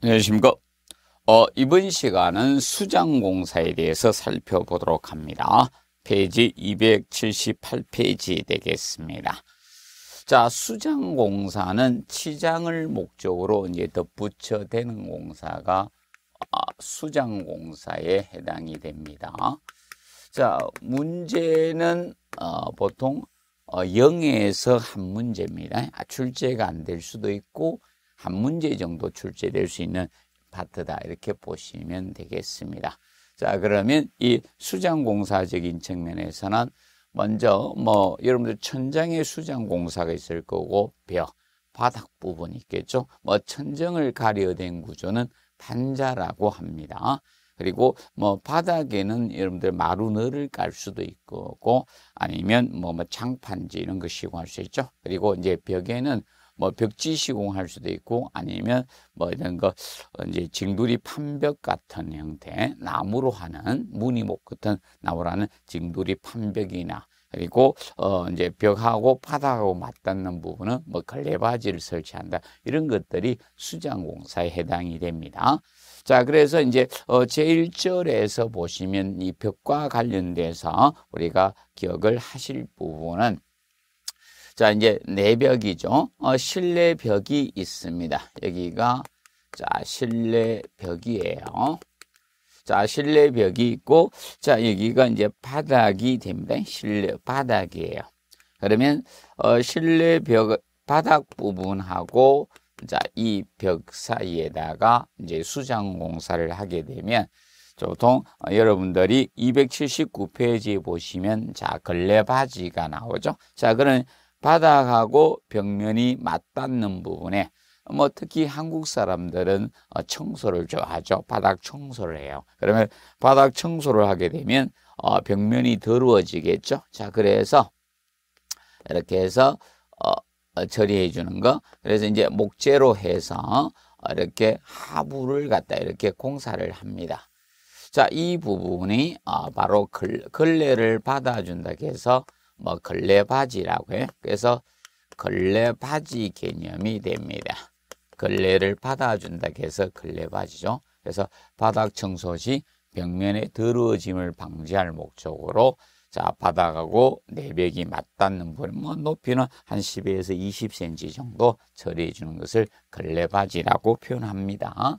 안녕하십니까. 어, 이번 시간은 수장공사에 대해서 살펴보도록 합니다. 페이지 278페이지 되겠습니다. 자, 수장공사는 치장을 목적으로 이제 덧붙여 되는 공사가 아, 수장공사에 해당이 됩니다. 자, 문제는 어, 보통 어, 0에서 한 문제입니다. 출제가 안 될 수도 있고 한 문제 정도 출제될 수 있는 파트다 이렇게 보시면 되겠습니다. 자 그러면 이 수장공사적인 측면에서는 먼저 뭐 여러분들 천장에 수장공사가 있을 거고 벽 바닥 부분이 있겠죠. 뭐 천정을 가려된 구조는 단자라고 합니다. 그리고 뭐 바닥에는 여러분들 마루너를 깔 수도 있고 아니면 뭐, 뭐 장판지 이런 거이공할수 있죠. 그리고 이제 벽에는 뭐 벽지 시공할 수도 있고 아니면 뭐 이런 거 이제 징돌이 판벽 같은 형태 나무로 하는 무늬목 같은 나무라는 징돌이 판벽이나 그리고 어 이제 벽하고 바닥하고 맞닿는 부분은 뭐 걸레바지를 설치한다 이런 것들이 수장 공사에 해당이 됩니다. 자, 그래서 이제 어 제1절에서 보시면 이 벽과 관련돼서 우리가 기억을 하실 부분은 자, 이제 내벽이죠. 어, 실내 벽이 있습니다. 여기가 자, 실내 벽이에요. 자, 실내 벽이 있고 자, 여기가 이제 바닥이 됩니다. 실내 바닥이에요. 그러면 어, 실내 벽 바닥 부분하고 자, 이 벽 사이에다가 이제 수장 공사를 하게 되면 보통 어, 여러분들이 279페이지 에 보시면 자, 걸레 바지가 나오죠. 자, 그런 바닥하고 벽면이 맞닿는 부분에 뭐 특히 한국 사람들은 어, 청소를 좋아하죠. 바닥 청소를 해요. 그러면 바닥 청소를 하게 되면 어, 벽면이 더러워지겠죠. 자, 그래서 이렇게 해서 어, 어 처리해 주는 거. 그래서 이제 목재로 해서 이렇게 하부를 갖다 이렇게 공사를 합니다. 자, 이 부분이 어, 바로 글, 걸레를 받아준다 해서 뭐 걸레바지라고 해요. 그래서 걸레바지 개념이 됩니다. 걸레를 받아준다 해서 걸레바지죠. 그래서 바닥 청소 시 벽면의 더러워짐을 방지할 목적으로 자 바닥하고 내벽이 맞닿는 부분 뭐 높이는 한 10에서 20cm 정도 처리해 주는 것을 걸레바지라고 표현합니다.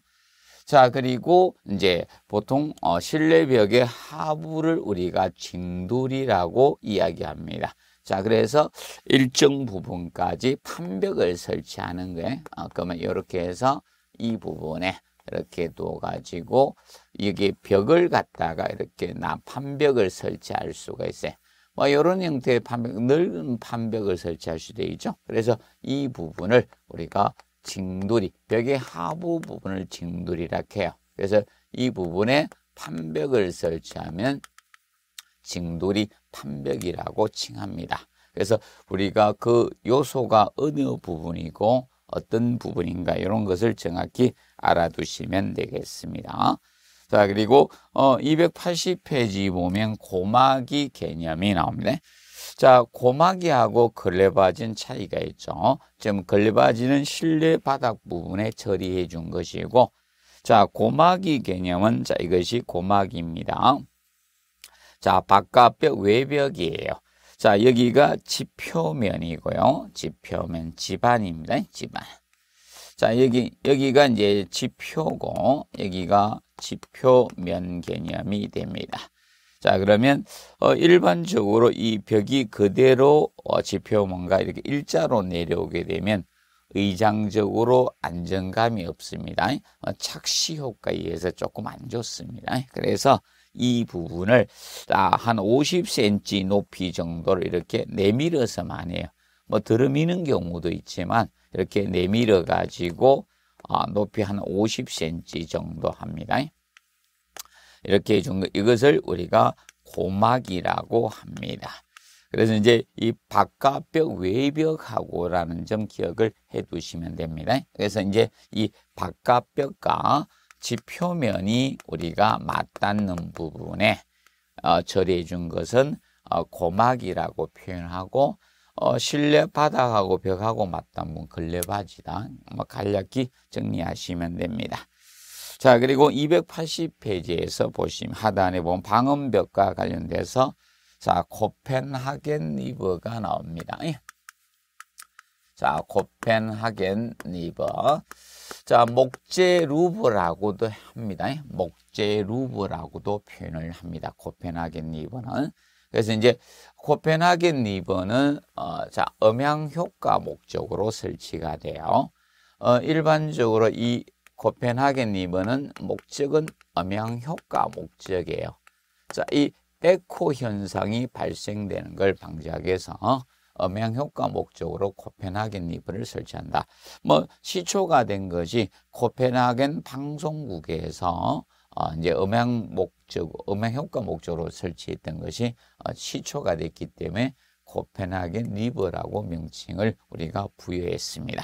자, 그리고 이제 보통 어, 실내벽의 하부를 우리가 징돌이라고 이야기합니다. 자, 그래서 일정 부분까지 판벽을 설치하는 거예요. 어, 그러면 이렇게 해서 이 부분에 이렇게 둬가지고 이게 벽을 갖다가 이렇게 나판벽을 설치할 수가 있어요. 뭐 이런 형태의 판벽, 넓은 판벽을 설치할 수도 있죠. 그래서 이 부분을 우리가 징돌이 벽의 하부 부분을 징돌이라 해요. 그래서 이 부분에 판벽을 설치하면 징돌이 판벽이라고 칭합니다. 그래서 우리가 그 요소가 어느 부분이고 어떤 부분인가 이런 것을 정확히 알아두시면 되겠습니다. 자 그리고 어, 280페이지 보면 고막이 개념이 나옵니다. 자, 고막이하고 걸레바진 차이가 있죠. 지금 걸레바지는 실내 바닥 부분에 처리해 준 것이고, 자, 고막이 개념은 자, 이것이 고막입니다. 자, 바깥벽 외벽이에요. 자, 여기가 지표면이고요. 지표면 지반입니다. 지반. 자, 여기 여기가 이제 지표고 여기가 지표면 개념이 됩니다. 자, 그러면 어, 일반적으로 이 벽이 그대로 어, 지표문과 이렇게 일자로 내려오게 되면 의장적으로 안정감이 없습니다. 어, 착시 효과에 의해서 조금 안 좋습니다. 그래서 이 부분을 아, 한 50cm 높이 정도로 이렇게 내밀어서만 해요. 뭐 들어미는 경우도 있지만 이렇게 내밀어 가지고 어, 높이 한 50cm 정도 합니다. 이렇게 해준 것, 이것을 우리가 고막이라고 합니다. 그래서 이제 이 바깥벽 외벽하고라는 점 기억을 해 두시면 됩니다. 그래서 이제 이 바깥벽과 지 표면이 우리가 맞닿는 부분에 어, 처리해 준 것은 어, 고막이라고 표현하고 어, 실내 바닥하고 벽하고 맞닿는 근래바지다. 뭐 간략히 정리하시면 됩니다. 자, 그리고 280페이지에서 보시면 하단에 보면 방음벽과 관련돼서 자, 코펜하겐 리버가 나옵니다. 예. 자, 코펜하겐 리버. 자, 목재 루브라고도 합니다. 예. 목재 루브라고도 표현을 합니다. 코펜하겐 리버는. 그래서 이제 코펜하겐 리버는 어, 자, 음향 효과 목적으로 설치가 돼요. 어, 일반적으로 이 코펜하겐 2번은 목적은 음향효과 목적이에요. 자, 이 에코 현상이 발생되는 걸 방지하기 위해서 어, 음향효과 목적으로 코펜하겐 리프를 설치한다. 뭐 시초가 된 것이 코펜하겐 방송국에서 어, 이제 음향 목적, 음향효과 목적으로 설치했던 것이 어, 시초가 됐기 때문에 코펜하겐 리버라고 명칭을 우리가 부여했습니다.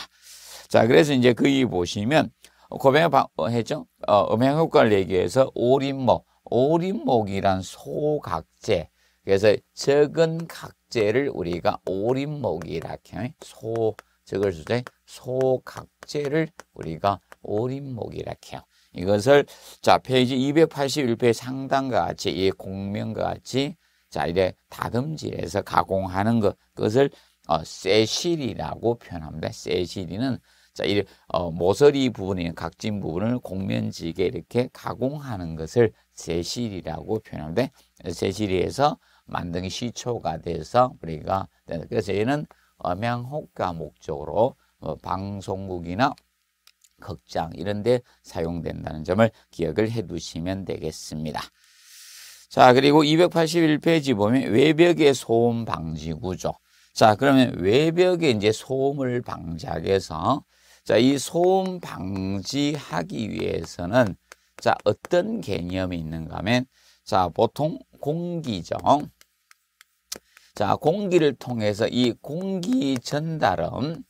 자, 그래서 이제 거기 보시면 고병의 했죠. 어, 어 음향 효과를 얘기해서 오림목, 오림목이란 소각제. 그래서 적은 각제를 우리가 오림목이라 해요. 소 적을 수때 소각제를 우리가 오림목이라 해요. 이것을 자 페이지 281페이지 상단과 같이 이 공명과 같이 자 이제 다듬질해서 가공하는 것 그것을 어, 세실이라고 표현합니다. 세실이는 자, 이 어, 모서리 부분에 각진 부분을 공면지게 이렇게 가공하는 것을 재실이라고 표현하는데 재실이에서 만든 시초가 돼서 우리가 그래서 얘는 음향혹과 목적으로 어, 방송국이나 극장 이런 데 사용된다는 점을 기억을 해 두시면 되겠습니다. 자, 그리고 281페이지 보면 외벽의 소음 방지 구조. 자, 그러면 외벽에 이제 소음을 방지하기 위해서 자, 이 소음 방지하기 위해서는 자, 어떤 개념이 있는가 하면 자, 보통 공기죠. 자, 공기를 통해서 이 공기 전달음,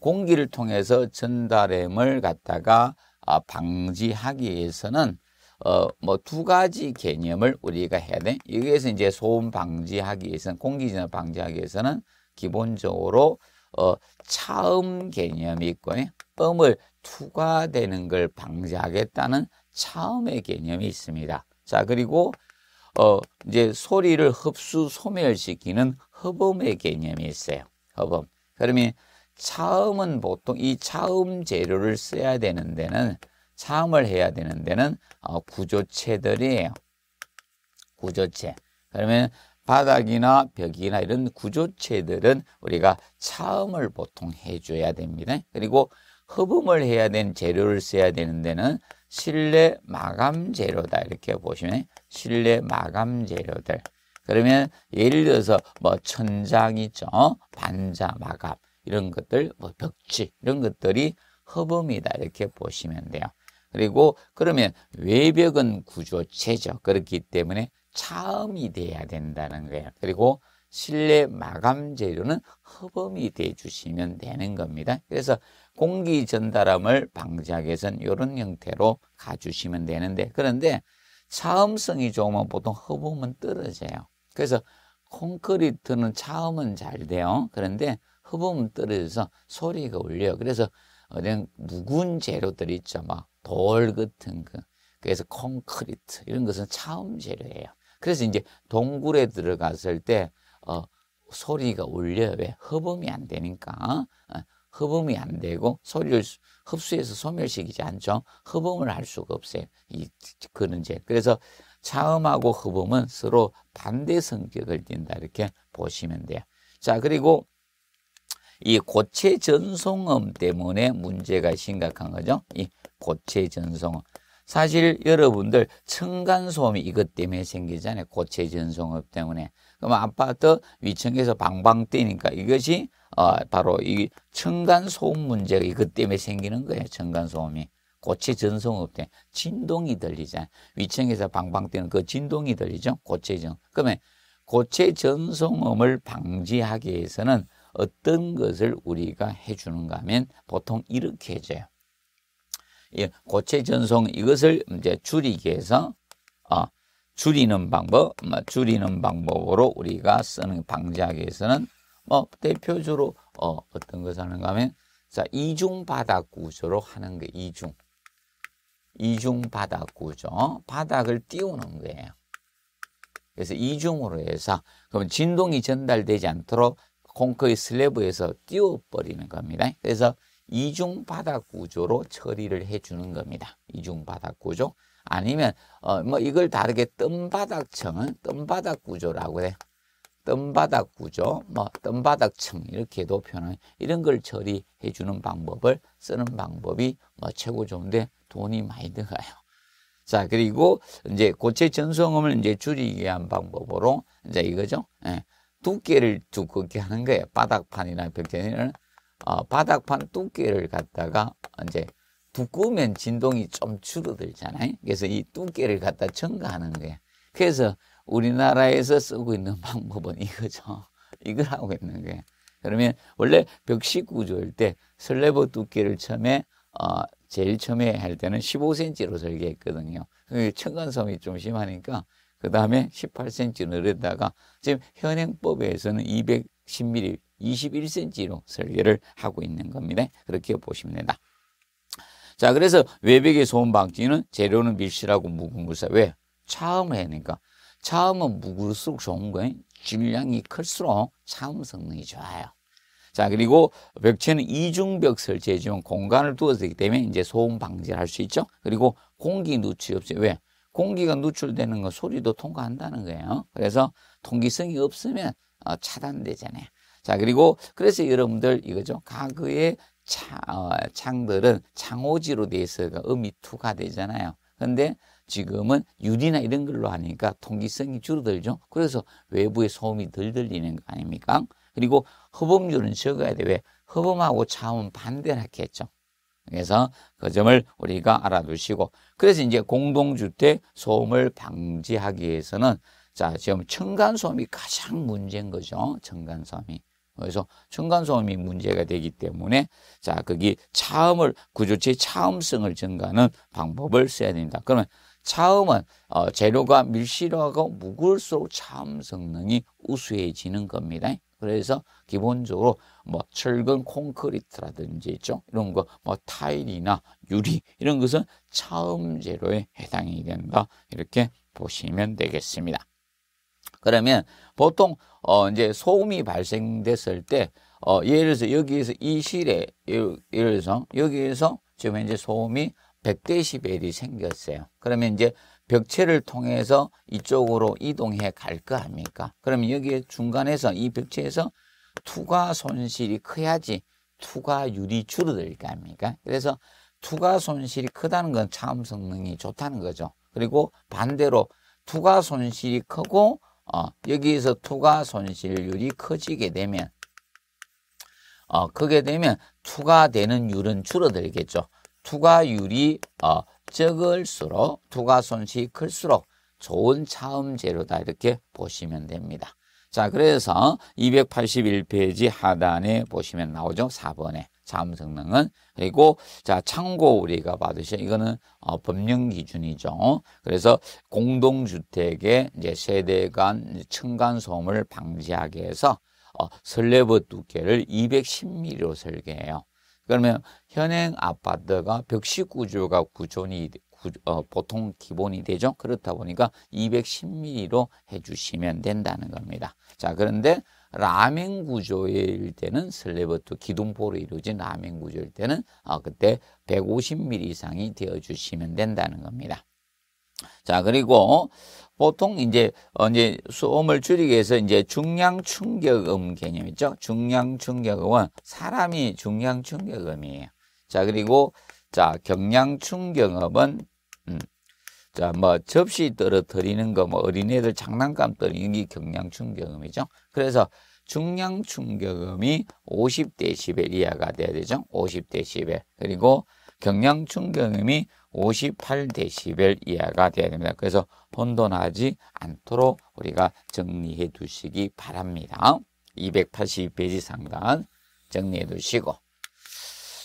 공기를 통해서 전달음을 갖다가 아, 방지하기 위해서는 어, 뭐 두 가지 개념을 우리가 해야 돼. 여기에서 이제 소음 방지하기 위해서는 공기 전달 방지하기 위해서는 기본적으로 어, 차음 개념이 있고 음을 예? 투과되는 걸 방지하겠다는 차음의 개념이 있습니다. 자 그리고 어, 이제 소리를 흡수 소멸시키는 흡음의 개념이 있어요. 흡음. 그러면 차음은 보통 이 차음 재료를 써야 되는 데는 차음을 해야 되는 데는 어, 구조체들이에요. 구조체. 그러면 바닥이나 벽이나 이런 구조체들은 우리가 차음을 보통 해줘야 됩니다. 그리고 흡음을 해야 되는 재료를 써야 되는 데는 실내 마감 재료다 이렇게 보시면 실내 마감 재료들 그러면 예를 들어서 뭐 천장이죠 반자 마감 이런 것들 뭐 벽지 이런 것들이 흡음이다 이렇게 보시면 돼요 그리고 그러면 외벽은 구조체죠 그렇기 때문에 차음이 돼야 된다는 거예요. 그리고 실내 마감 재료는 허범이 돼 주시면 되는 겁니다. 그래서 공기 전달함을 방지하기 위해서는 이런 형태로 가주시면 되는데 그런데 차음성이 좋으면 보통 허범은 떨어져요. 그래서 콘크리트는 차음은 잘 돼요. 그런데 허범은 떨어져서 소리가 울려요. 그래서 그냥 묵은 재료들 있죠. 막돌 같은 거. 그래서 콘크리트 이런 것은 차음 재료예요. 그래서 이제 동굴에 들어갔을 때 어, 소리가 울려요. 왜? 흡음이 안 되니까. 어? 어 흡음이 안 되고 소리를 흡수해서 소멸시키지 않죠. 흡음을 할 수가 없어요. 이 그런 제. 그래서 차음하고 흡음은 서로 반대 성격을 띈다 이렇게 보시면 돼요. 자, 그리고 이 고체 전송음 때문에 문제가 심각한 거죠. 이 고체 전송음. 사실 여러분들 층간소음이 이것 때문에 생기잖아요. 고체 전송업 때문에. 그럼 아파트 위층에서 방방 뛰니까 이것이 어, 바로 이 층간소음 문제가 이것 때문에 생기는 거예요. 층간소음이. 고체 전송업 때 진동이 들리잖아요. 위층에서 방방 뛰는 그 진동이 들리죠. 고체 전. 그러면 고체 전송음을 방지하기 위해서는 어떤 것을 우리가 해주는가 하면 보통 이렇게 해줘요. 예, 고체 전송 이것을 이제 줄이기 위해서 어, 줄이는 방법, 뭐 줄이는 방법으로 우리가 쓰는 방지하기 위해서는 뭐 대표적으로 어, 어떤 것을 하는가 하면 자 이중 바닥 구조로 하는 게 이중 이중 바닥 구조 바닥을 띄우는 거예요. 그래서 이중으로 해서 그럼 진동이 전달되지 않도록 콘크리트 슬래브에서 띄워버리는 겁니다. 그래서 이중 바닥 구조로 처리를 해주는 겁니다. 이중 바닥 구조 아니면 어뭐 이걸 다르게 뜸바닥층은 뜸바닥 구조라고 해. 뜸바닥 구조, 뭐 뜸바닥층 이렇게도 표현 이런 걸 처리해 주는 방법을 쓰는 방법이 뭐 최고 좋은데 돈이 많이 들어요자 그리고 이제 고체 전성음을 이제 줄이기 위한 방법으로 이제 이거죠. 예. 두께를 두껍게 하는 거예요. 바닥판이나 벽면을 어, 바닥판 두께를 갖다가 이제 두꺼우면 진동이 좀 줄어들잖아요. 그래서 이 두께를 갖다 첨가하는 거예요. 그래서 우리나라에서 쓰고 있는 방법은 이거죠. 이걸 하고 있는 거예요. 그러면 원래 벽식 구조일 때 슬래버 두께를 처음에 어, 제일 처음에 할 때는 15cm로 설계했거든요. 층간섬이 좀 심하니까 그 다음에 18cm 늘렸다가 지금 현행법에서는 210mm 21cm로 설계를 하고 있는 겁니다. 그렇게 보시면 된다. 자, 그래서 외벽의 소음 방지는 재료는 밀실하고 무궁무사. 왜? 차음을 해니까 차음은 무거수록 좋은 거예요. 질량이 클수록 차음 성능이 좋아요. 자, 그리고 벽체는 이중벽 설치해 주면 공간을 두어서 되기 때문에 이제 소음 방지를 할 수 있죠. 그리고 공기 누출 없이 왜? 공기가 누출되는 건 소리도 통과한다는 거예요. 그래서 통기성이 없으면 어, 차단되잖아요. 자, 그리고 그래서 여러분들 이거죠. 가그의 차, 어, 창들은 창호지로 돼있어요 음이 투가 되잖아요. 근데 지금은 유리나 이런 걸로 하니까 통기성이 줄어들죠. 그래서 외부의 소음이 덜 들리는 거 아닙니까? 그리고 허범율은 적어야 돼. 왜? 허범하고 차음은 반대라겠죠. 그래서 그 점을 우리가 알아두시고 그래서 이제 공동주택 소음을 방지하기 위해서는 자 지금 층간소음이 가장 문제인 거죠. 층간소음이. 그래서 층간소음이 문제가 되기 때문에 자 거기 차음을 구조체의 차음성을 증가하는 방법을 써야 됩니다 그러면 차음은 어, 재료가 밀실하고 묵을수록 차음 성능이 우수해지는 겁니다. 그래서 기본적으로 뭐 철근 콘크리트라든지 있죠. 이런 거 뭐 타일이나 유리 이런 것은 차음 재료에 해당이 된다. 이렇게 보시면 되겠습니다. 그러면 보통 어, 이제 소음이 발생됐을 때, 어, 예를 들어서 여기에서 이 실에, 예를, 예를 들어서 여기에서 지금 현재 소음이 1 0 0데시이 생겼어요. 그러면 이제 벽체를 통해서 이쪽으로 이동해 갈 거 아닙니까? 그러면 여기에 중간에서 이 벽체에서 투과 손실이 커야지 투과 유리 줄어들 거 아닙니까? 그래서 투과 손실이 크다는 건 차음 성능이 좋다는 거죠. 그리고 반대로 투과 손실이 크고 어, 여기에서 투과 손실률이 커지게 되면 어, 크게 되면 투과되는 율은 줄어들겠죠. 투과율이 어, 적을수록 투과 손실이 클수록 좋은 차음 재료다 이렇게 보시면 됩니다. 자, 그래서 281페이지 하단에 보시면 나오죠. 4번에. 자음성능은 그리고 자 참고 우리가 받으신 이거는 어, 법령 기준이죠. 그래서 공동주택의 이제 세대 간 층간 소음을 방지하기 위해서 어, 설레버 두께를 210mm로 설계해요. 그러면 현행 아파트가 벽식 구조가 구조니 구, 어, 보통 기본이 되죠. 그렇다 보니까 210mm로 해주시면 된다는 겁니다. 자 그런데 라멘 구조일 때는 슬래버트 기둥포로 이루어진 라멘 구조일 때는 어, 그때 150mm 이상이 되어 주시면 된다는 겁니다. 자 그리고 보통 이제 어, 이제 소음을 줄이기 위해서 이제 중량 충격음 개념 있죠. 중량 충격음은 사람이 중량 충격음이에요. 자 그리고 자 경량 충격음은 음, 자, 뭐 접시 떨어뜨리는 거, 뭐 어린애들 장난감 떨어뜨리는 게 경량충격음이죠. 그래서 중량충격음이 50데시벨 이하가 돼야 되죠. 50데시벨. 그리고 경량충격음이 58데시벨 이하가 돼야 됩니다. 그래서 혼돈하지 않도록 우리가 정리해 두시기 바랍니다. 282페이지 상단 정리해 두시고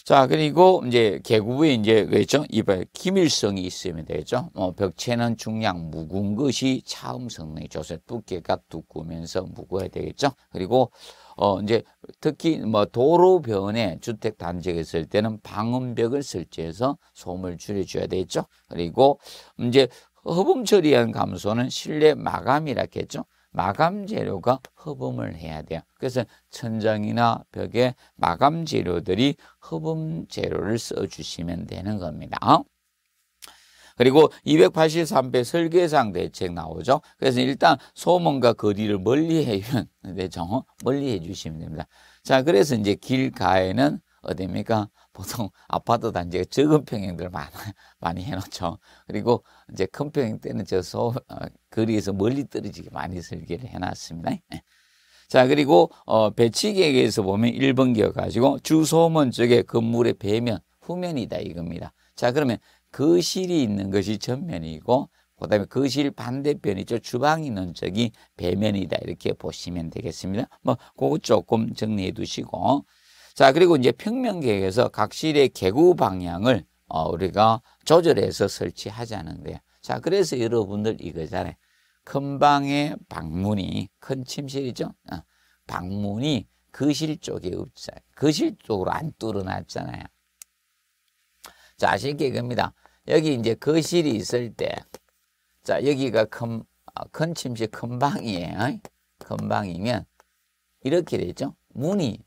자, 그리고 이제 계급에 이제 그랬죠? 이발 김일성이 있으면 되죠. 겠뭐 어, 벽체는 중량 묵은 것이 차음 성능이 좋습니 두께가 두꾸면서 묵어야 되겠죠. 그리고 어 이제 특히 뭐 도로 변에 주택 단지가 있을 때는 방음벽을 설치해서 소음을 줄여줘야 되겠죠. 그리고 이제 허범 처리한 감소는 실내 마감이라겠죠. 마감 재료가 흡음을 해야 돼요. 그래서 천장이나 벽에 마감 재료들이 흡음 재료를 써주시면 되는 겁니다. 그리고 2 8 3배 설계상 대책 나오죠. 그래서 일단 소문과 거리를 멀리 해주면 되죠. 멀리 해주시면 됩니다. 자, 그래서 이제 길가에는 어딥니까? 보통 아파트 단지에 적은 평행들 많, 많이 해놓죠. 그리고 이제 큰 평행 때는 저 소, 어, 거리에서 멀리 떨어지게 많이 설계를 해놨습니다. 네. 자, 그리고, 어, 배치계획에서 보면 1번 기억가지고 주소문 쪽에 건물의 배면, 후면이다 이겁니다. 자, 그러면 거실이 있는 것이 전면이고, 그 다음에 거실 반대편이죠. 주방 있는 쪽이 배면이다. 이렇게 보시면 되겠습니다. 뭐, 그거 조금 정리해 두시고. 자, 그리고 이제 평면 계획에서 각 실의 개구 방향을 어, 우리가 조절해서 설치하자는데요. 자, 그래서 여러분들 이거잖아요. 큰 방의 방문이 큰 침실이죠. 어, 방문이 거실 쪽에 없요 거실 쪽으로 안 뚫어놨잖아요. 자, 쉽게 그겁니다. 여기 이제 거실이 있을 때, 자, 여기가 큰, 어, 큰 침실 큰 방이에요. 어, 큰 방이면 이렇게 되죠. 문이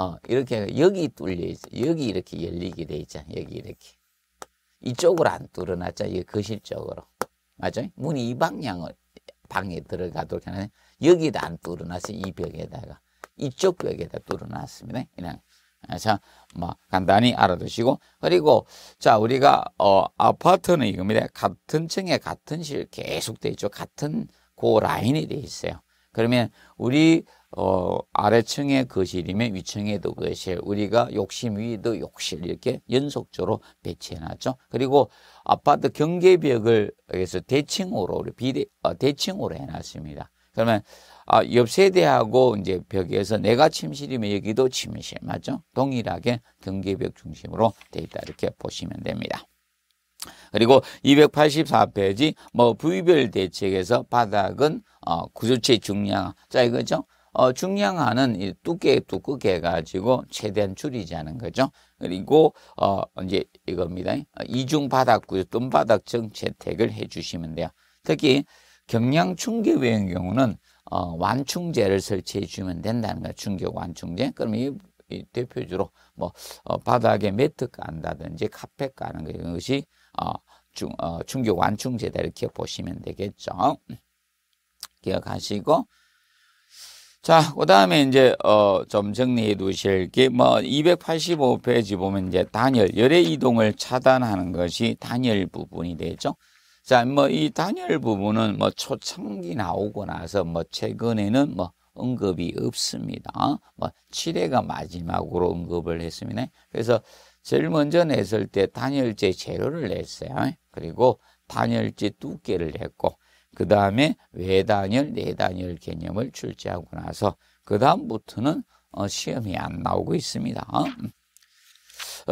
어, 이렇게 여기 뚫려 있어. 여기 이렇게 열리게 돼 있잖아. 여기 이렇게. 이쪽으로 안 뚫어놨자 이 거실 쪽으로. 맞아? 문이 이 방향을 방에 들어가도록 하는 여기도 안 뚫어놨어. 이 벽에다가. 이쪽 벽에다 뚫어놨습니다. 그냥 아, 자, 뭐 간단히 알아두시고 그리고 자 우리가 어 아파트는 이겁니다. 같은 층에 같은 실 계속 돼 있죠. 같은 고그 라인이 돼 있어요. 그러면 우리 어, 아래층에 거실이면 위층에도 거실, 우리가 욕심 위에도 욕실 이렇게 연속적으로 배치해놨죠. 그리고 아파트 경계벽을 그래서 대칭으로 비대 어, 대칭으로 해놨습니다. 그러면 아, 옆 세대하고 이제 벽에서 내가 침실이면 여기도 침실 맞죠? 동일하게 경계벽 중심으로 돼 있다 이렇게 보시면 됩니다. 그리고 284페이지 뭐 부위별 대책에서 바닥은 어, 구조체 중량. 자, 이거죠? 어, 중량화는 이 두께 두껍게 해가지고 최대한 줄이자는 거죠. 그리고, 어, 이제 이겁니다. 어, 이중 바닥구조, 뜸바닥층 채택을 해 주시면 돼요. 특히 경량충계 외인 경우는 어, 완충제를 설치해 주면 된다는 거예요. 충격 완충제. 그럼 이, 이 대표적으로 뭐 어, 바닥에 매트 깐다든지 카펫 까는 것이 어, 중, 어, 충격 완충제다 이렇게 보시면 되겠죠. 기억하시고 자, 그 다음에 이제, 어, 좀 정리해 두실 게, 뭐, 285페이지 보면 이제 단열, 열의 이동을 차단하는 것이 단열 부분이 되죠. 자, 뭐, 이 단열 부분은 뭐, 초창기 나오고 나서 뭐, 최근에는 뭐, 언급이 없습니다. 뭐, 7회가 마지막으로 언급을 했습니다. 그래서 제일 먼저 냈을 때 단열재 재료를 냈어요. 그리고 단열재 두께를 냈고, 그 다음에 외단열, 내단열 개념을 출제하고 나서 그 다음부터는 어, 시험이 안 나오고 있습니다. 어?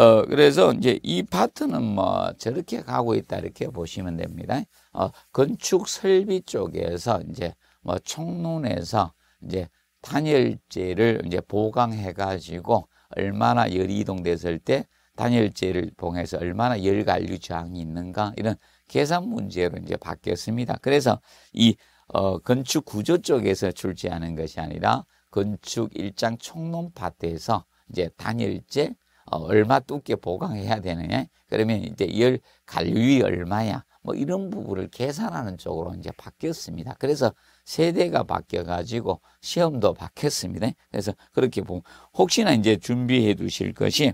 어, 그래서 이제 이 파트는 뭐 저렇게 가고 있다 이렇게 보시면 됩니다. 어, 건축 설비 쪽에서 이제 뭐 총론에서 이제 단열재를 이제 보강해 가지고 얼마나 열이 이동됐을 때 단열재를 봉해서 얼마나 열 관류 저항이 있는가 이런 계산 문제로 이제 바뀌었습니다. 그래서 이 어, 건축 구조 쪽에서 출제하는 것이 아니라 건축 일장 총론 파트에서 이제 단일제 어, 얼마 두께 보강해야 되느냐 그러면 이제 열 관류위 얼마야 뭐 이런 부분을 계산하는 쪽으로 이제 바뀌었습니다. 그래서 세대가 바뀌어가지고 시험도 바뀌었습니다. 그래서 그렇게 보면 혹시나 이제 준비해 두실 것이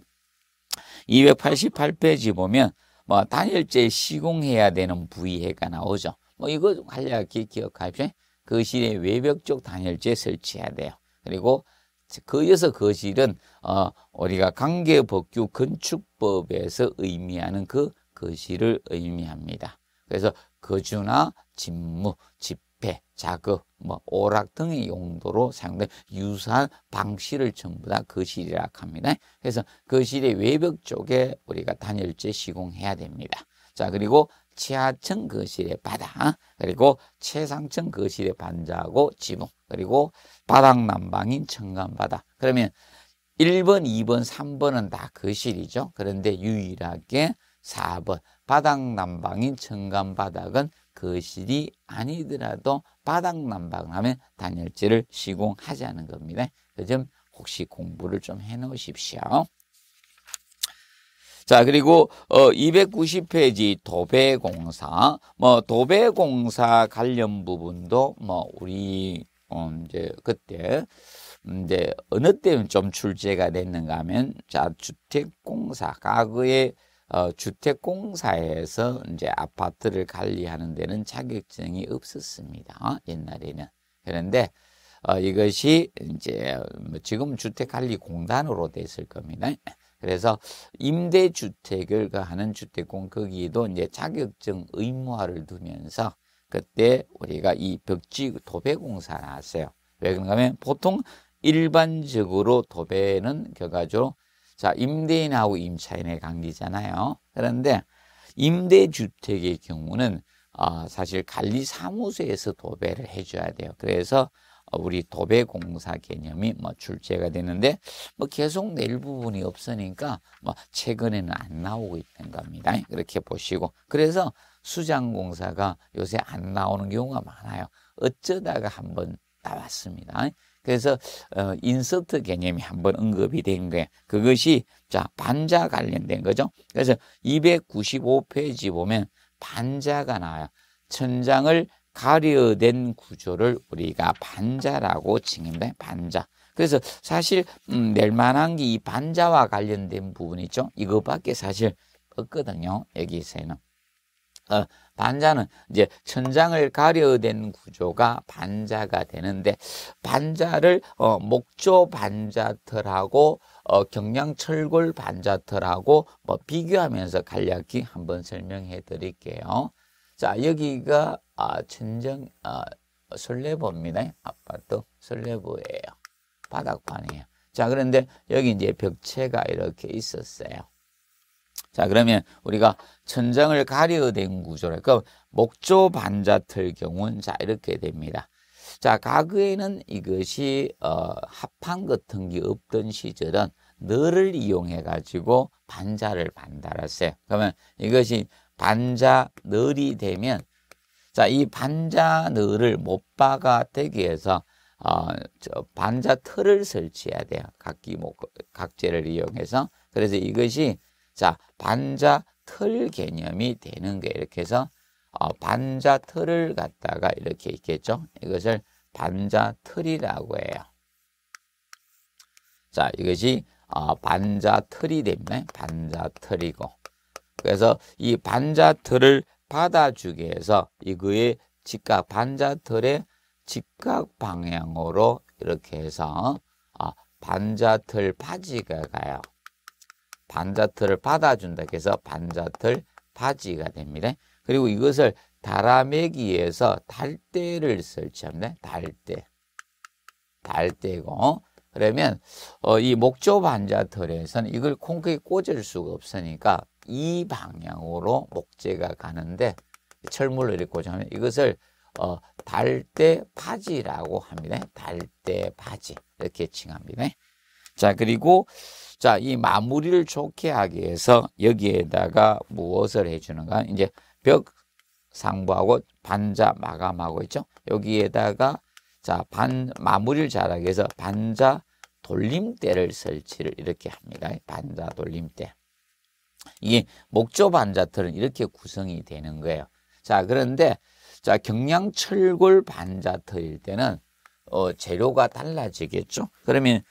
288페이지 보면 뭐 단열재 시공해야 되는 부위해가 나오죠. 뭐 이거 간략히 기억하십시오. 거실의 외벽 쪽 단열재 설치해야 돼요. 그리고 그 여서 거실은 어 우리가 관계법규 건축법에서 의미하는 그 거실을 의미합니다. 그래서 거주나 집무, 집 자극, 뭐 오락 등의 용도로 사용된 유사한 방식을 전부 다 거실이라 합니다. 그래서 거실의 외벽 쪽에 우리가 단열재 시공해야 됩니다. 자 그리고 지하층 거실의 바닥, 그리고 최상층 거실의 반자고 하 지붕, 그리고 바닥 난방인 천간바닥. 그러면 1번, 2번, 3번은 다 거실이죠. 그런데 유일하게 4번 바닥 난방인 천간바닥은 거실이 아니더라도 바닥난방하면 단열재를 시공하자는 겁니다. 그 점 혹시 공부를 좀 해놓으십시오. 자 그리고 어 290페이지 도배공사 뭐 도배공사 관련 부분도 뭐 우리 어 이제 그때 음, 이제 어느 때좀 출제가 됐는가 하면 자 주택공사 과거에 어, 주택공사에서 이제 아파트를 관리하는 데는 자격증이 없었습니다. 어? 옛날에는. 그런데 어, 이것이 이제 뭐 지금 주택관리공단으로 됐을 겁니다. 그래서 임대주택을 그 하는 주택공 거기도 이제 자격증 의무화를 두면서 그때 우리가 이 벽지 도배공사 나왔어요. 왜 그런가 하면 보통 일반적으로 도배는 결과적으로 자, 임대인하고 임차인의 관계잖아요. 그런데 임대주택의 경우는 어, 사실 관리사무소에서 도배를 해줘야 돼요. 그래서 우리 도배공사 개념이 뭐 출제가 되는데 뭐 계속 낼 부분이 없으니까 뭐 최근에는 안 나오고 있는 겁니다. 그렇게 보시고 그래서 수장공사가 요새 안 나오는 경우가 많아요. 어쩌다가 한번 나왔습니다. 그래서 어, 인서트 개념이 한번 언급이 된 거예요. 그것이 자 반자 관련된 거죠. 그래서 295페이지 보면 반자가 나와요. 천장을 가려된 구조를 우리가 반자라고 칭합니다. 반자. 그래서 사실 음, 낼만한 게 이 반자와 관련된 부분 있죠. 이거밖에 사실 없거든요. 여기서는. 어, 반자는 이제 천장을 가려된 구조가 반자가 되는데 반자를 어, 목조 반자터라고 어, 경량철골 반자터라고뭐 비교하면서 간략히 한번 설명해 드릴게요. 자 여기가 아, 천정 아, 설레보입니다. 아파트 설레보예요. 바닥판이에요. 자 그런데 여기 이제 벽체가 이렇게 있었어요. 자, 그러면 우리가 천장을 가려된 구조라. 그럼 그러니까 목조 반자틀 경우는 자, 이렇게 됩니다. 자, 가거에는 이것이 어, 합판 같은 게 없던 시절은 너를 이용해 가지고 반자를 반달았어요. 그러면 이것이 반자 너이 되면 자, 이 반자 너를 못박아 되기 위해서 어, 저 반자 틀을 설치해야 돼요. 각기 목, 각재를 이용해서. 그래서 이것이 자, 반자틀 개념이 되는 게 이렇게 해서 어, 반자틀을 갖다가 이렇게 있겠죠. 이것을 반자틀이라고 해요. 자, 이것이 어, 반자틀이 됩니다. 반자틀이고. 그래서 이 반자틀을 받아주기 위해서 이거의 직각 반자틀의 직각 방향으로 이렇게 해서 어, 반자틀 바지가 가요. 반자틀을 받아준다. 그래서 반자틀 바지가 됩니다. 그리고 이것을 달아매기 위해서 달대를 설치합니다. 달대. 달대고. 그러면 어, 이 목조 반자틀에서는 이걸 콩크에 꽂을 수가 없으니까 이 방향으로 목재가 가는데 철물을 이렇게 꽂으면 이것을 어, 달대 바지라고 합니다. 달대 바지 이렇게 칭합니다. 자 그리고 자, 이 마무리를 좋게 하기 위해서 여기에다가 무엇을 해주는가? 이제 벽 상부하고 반자 마감하고 있죠? 여기에다가 자, 반, 마무리를 잘하기 위해서 반자 돌림대를 설치를 이렇게 합니다. 반자 돌림대. 이게 목조 반자틀은 이렇게 구성이 되는 거예요. 자, 그런데 자, 경량 철골 반자틀일 때는 어, 재료가 달라지겠죠? 그러면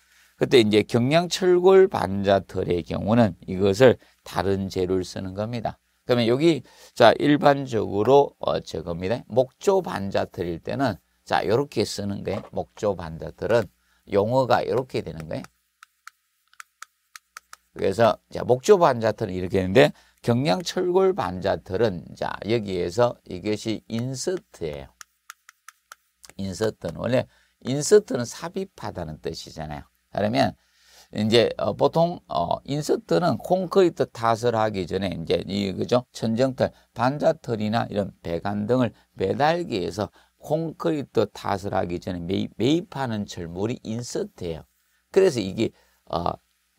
그때 이제 경량철골 반자털의 경우는 이것을 다른 재료를 쓰는 겁니다. 그러면 여기 자 일반적으로 어 저겁니다. 목조 반자털일 때는 자 이렇게 쓰는 거 목조 반자털은 용어가 이렇게 되는 거예요. 그래서 자 목조 반자털은 이렇게 되는데 경량철골 반자털은 자 여기에서 이것이 인서트예요. 인서트는 원래 인서트는 삽입하다는 뜻이잖아요. 그러면 이제 어, 보통 어, 인서트는 콘크리트 탓을 하기 전에 이제 이 그죠 천정털, 반자털이나 이런 배관 등을 매달기 위해서 콘크리트 탓을 하기 전에 매입, 하는 철물이 인서트예요. 그래서 이게 어,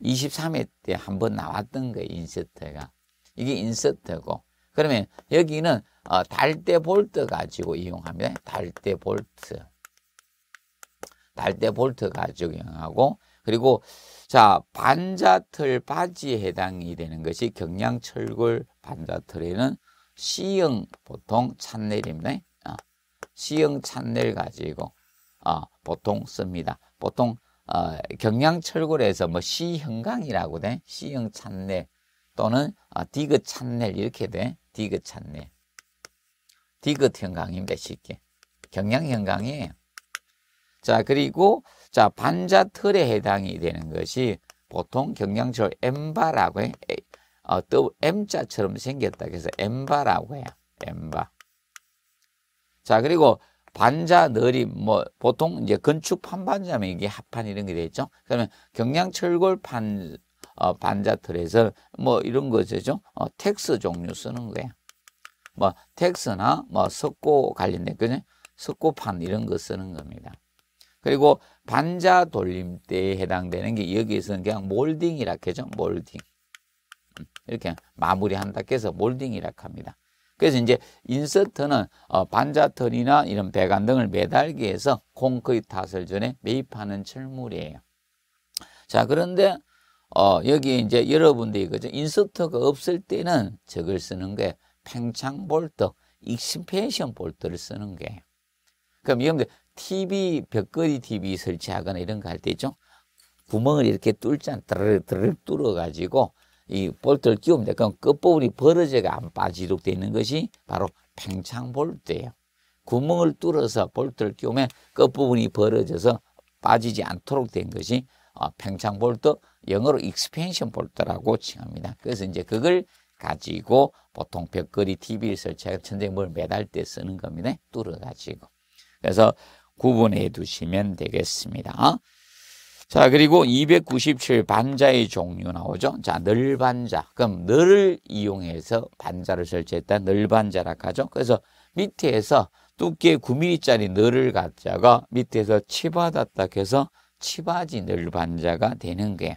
23회 때 한 번 나왔던 거예요, 인서트가. 이게 인서트고. 그러면 여기는 어, 달대 볼트 가지고 이용합니다. 달대 볼트. 날대 볼트가 적용하고 그리고 자 반자틀 바지에 해당이 되는 것이 경량철골 반자틀에는 C형 보통 찬넬입니다. 어, C형 찬넬 가지고 어, 보통 씁니다. 보통 어, 경량철골에서 뭐 C형강이라고 돼 C형 찬넬 또는 어, 디귿 찬넬 이렇게 돼 디귿 찬넬 디귿 형강입니다 쉽게 경량 형강이에요. 자, 그리고 자, 반자틀에 해당이 되는 것이 보통 경량철 엠바라고 해. 어, M자처럼 생겼다. 그래서 엠바라고 해요. 엠바. 자, 그리고 반자, 너림, 뭐, 보통 이제 건축 판반자면 이게 합판 이런 게 되죠. 그러면 경량철골 판, 어, 반자틀에서 뭐 이런 거죠. 어, 텍스 종류 쓰는 거예요. 뭐, 텍스나 뭐 석고 관련된, 그냥 석고판 이런 거 쓰는 겁니다. 그리고 반자 돌림대에 해당되는 게 여기에서는 그냥 몰딩이라 해죠. 몰딩. 음, 이렇게 마무리한다 해서 몰딩이라 합니다. 그래서 이제 인서트는 어, 반자털이나 이런 배관 등을 매달기 위해서 콘크리트 타설 전에 매입하는 철물이에요. 자, 그런데 어, 여기 에 이제 여러분들이 그죠? 인서트가 없을 때는 저걸 쓰는 게 팽창 볼트, 익스펜션 볼트를 쓰는 게. 그럼 여러분들 TV, 벽걸이 TV 설치하거나 이런 거 할 때 있죠. 구멍을 이렇게 뚫지 않도록 드르륵 뚫어가지고 이 볼트를 끼우면 돼. 그럼 끝부분이 벌어져가 안 빠지도록 되어 있는 것이 바로 팽창 볼트예요. 구멍을 뚫어서 볼트를 끼우면 끝부분이 벌어져서 빠지지 않도록 된 것이 어, 팽창 볼트, 영어로 익스펜션 볼트라고 칭합니다. 그래서 이제 그걸 가지고 보통 벽걸이 TV를 설치하고 천장에 뭘 매달 때 쓰는 겁니다. 뚫어가지고. 그래서 구분해 두시면 되겠습니다. 자, 그리고 297 반자의 종류 나오죠. 자, 늘 반자. 그럼 늘을 이용해서 반자를 설치했다. 늘 반자라 하죠. 그래서 밑에서 두께 9mm짜리 늘을 갖다가 밑에서 치받았다 해서 치바지 늘 반자가 되는 거예요.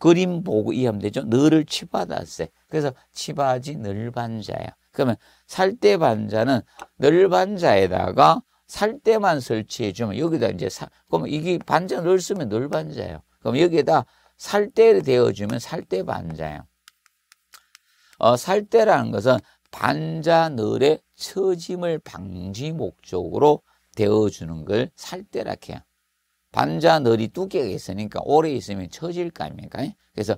그림 보고 이해하면 되죠. 늘을 치받았어요. 그래서 치바지 늘 반자예요. 그러면 살대 반자는 늘 반자에다가 살 때만 설치해 주면 여기다 이제 사, 그럼 이게 반자 넣을 쓰면 널 반자예요. 그럼 여기에다 살 때를 대어 주면 살 때 반자예요. 어, 살 때라는 것은 반자 널의 처짐을 방지 목적으로 대어 주는 걸 살 때라 해요. 반자 널이 두께가 있으니까 오래 있으면 처질 거 아닙니까? 그래서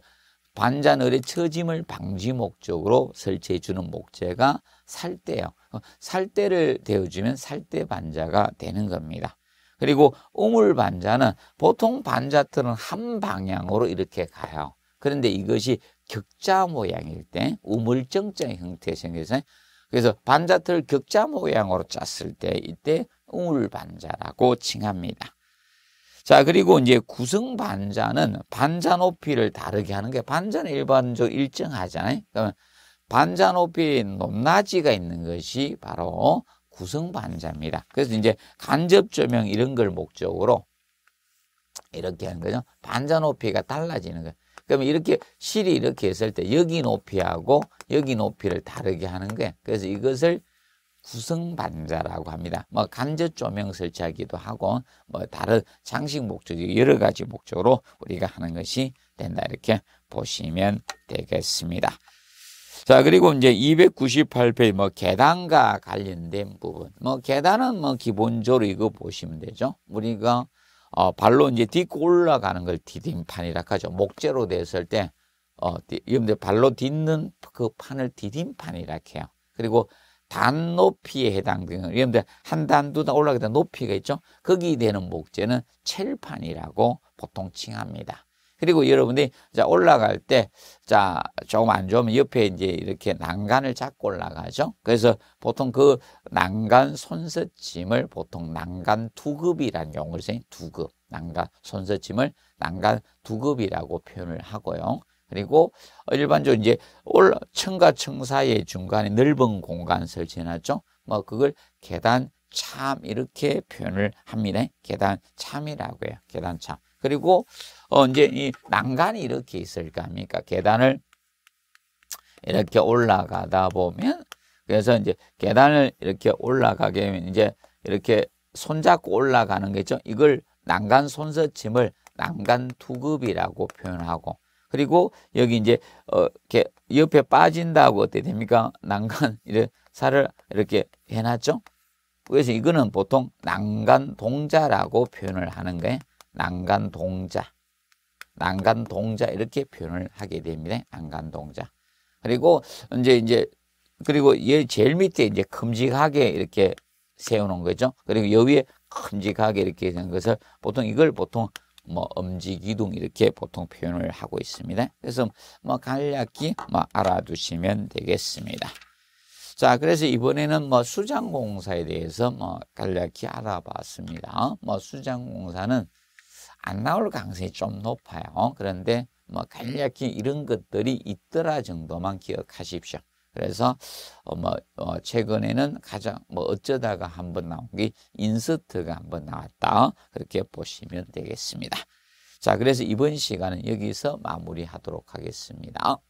반자 널의 처짐을 방지 목적으로 설치해 주는 목재가 살 때예요. 어, 살대를 데워주면 살대 반자가 되는 겁니다. 그리고 우물 반자는 보통 반자틀은 한 방향으로 이렇게 가요. 그런데 이것이 격자 모양일 때 우물정자 형태 생겨서 그래서 반자틀 격자 모양으로 짰을 때 이때 우물 반자라고 칭합니다. 자 그리고 이제 구성 반자는 반자 높이를 다르게 하는 게 반자는 일반적으로 일정하잖아요. 그러면 반자 높이 높낮이가 있는 것이 바로 구성 반자입니다. 그래서 이제 간접 조명 이런 걸 목적으로 이렇게 하는 거죠. 반자 높이가 달라지는 거예요. 그러면 이렇게 실이 이렇게 했을 때 여기 높이하고 여기 높이를 다르게 하는 거예요. 그래서 이것을 구성반자라고 합니다. 뭐 간접 조명 설치하기도 하고 뭐 다른 장식 목적이 여러 가지 목적으로 우리가 하는 것이 된다 이렇게 보시면 되겠습니다. 자, 그리고 이제 298페이지 뭐 계단과 관련된 부분. 뭐 계단은 뭐 기본적으로 이거 보시면 되죠. 우리가 어, 발로 이제 딛고 올라가는 걸 디딤판이라고 하죠. 목재로 됐을 때 어, 여러분 발로 딛는 그 판을 디딤판이라고 해요. 그리고 단 높이에 해당되는 여러분들 한 단, 두 단 올라가다 높이가 있죠. 거기 되는 목재는 첼판이라고 보통 칭합니다. 그리고 여러분들이 올라갈 때, 자, 조금 안 좋으면 옆에 이제 이렇게 난간을 잡고 올라가죠. 그래서 보통 그 난간 손서침을 보통 난간 두급이라는 용어를 써요. 두급. 난간 손서침을 난간 두급이라고 표현을 하고요. 그리고 일반적으로 이제 올라, 층과 층 사이의 중간에 넓은 공간 설치해놨죠. 뭐 그걸 계단 참 이렇게 표현을 합니다. 계단 참이라고 해요. 계단 참. 그리고 어 이제 이 난간이 이렇게 있을 거 아닙니까? 계단을 이렇게 올라가다 보면 그래서 이제 계단을 이렇게 올라가게 되면 이제 이렇게 손잡고 올라가는 거죠. 이걸 난간 손서침을 난간 투급이라고 표현하고 그리고 여기 이제 어 이렇게 옆에 빠진다고 어떻게 됩니까? 난간 이렇게 살을 이렇게 해놨죠. 그래서 이거는 보통 난간 동자라고 표현을 하는 거예요. 난간동자, 난간동자 이렇게 표현을 하게 됩니다. 난간동자. 그리고 이제 이제 그리고 얘 제일 밑에 이제 큼직하게 이렇게 세워놓은 거죠. 그리고 여기에 큼직하게 이렇게 된 것을 보통 이걸 보통 뭐 엄지기둥 이렇게 보통 표현을 하고 있습니다. 그래서 뭐 간략히 뭐 알아두시면 되겠습니다. 자, 그래서 이번에는 뭐 수장공사에 대해서 뭐 간략히 알아봤습니다. 뭐 수장공사는 안 나올 가능성이 좀 높아요. 그런데 뭐 간략히 이런 것들이 있더라 정도만 기억하십시오. 그래서 어, 뭐 어, 최근에는 가장 뭐 어쩌다가 한 번 나온 게 인서트가 한번 나왔다 그렇게 보시면 되겠습니다. 자 그래서 이번 시간은 여기서 마무리하도록 하겠습니다.